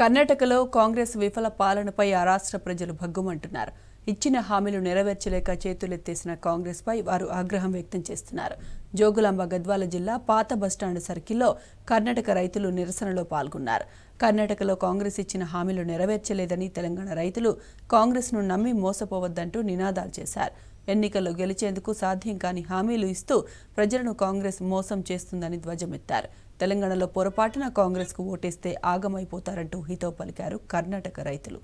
కర్ణాటకలో కాంగ్రెస్ విఫల పాలనపై ఆ రాష్ట్ర ప్రజలు భగ్గుమంటున్నారు ఇచ్చిన హామీలు నెరవేర్చలేక చేతులెత్తేసిన కాంగ్రెస్పై వారు ఆగ్రహం వ్యక్తం చేస్తున్నారు జోగులాంబ గద్వాల జిల్లా పాత బస్టాండ్ సర్కిల్లో కర్ణాటక రైతులు నిరసనలో పాల్గొన్నారు కర్ణాటకలో కాంగ్రెస్ ఇచ్చిన హామీలు నెరవేర్చలేదని తెలంగాణ రైతులు కాంగ్రెస్ను నమ్మి మోసపోవద్దంటూ నినాదాలు చేశారు ఎన్నికల్లో గెలిచేందుకు సాధ్యం కాని హామీలు ఇస్తూ ప్రజలను కాంగ్రెస్ మోసం చేస్తుందని ధ్వజమెత్తారు తెలంగాణలో పొరపాటున కాంగ్రెస్కు ఓటేస్తే ఆగమైపోతారంటూ హితో పలికారు కర్ణాటక రైతులు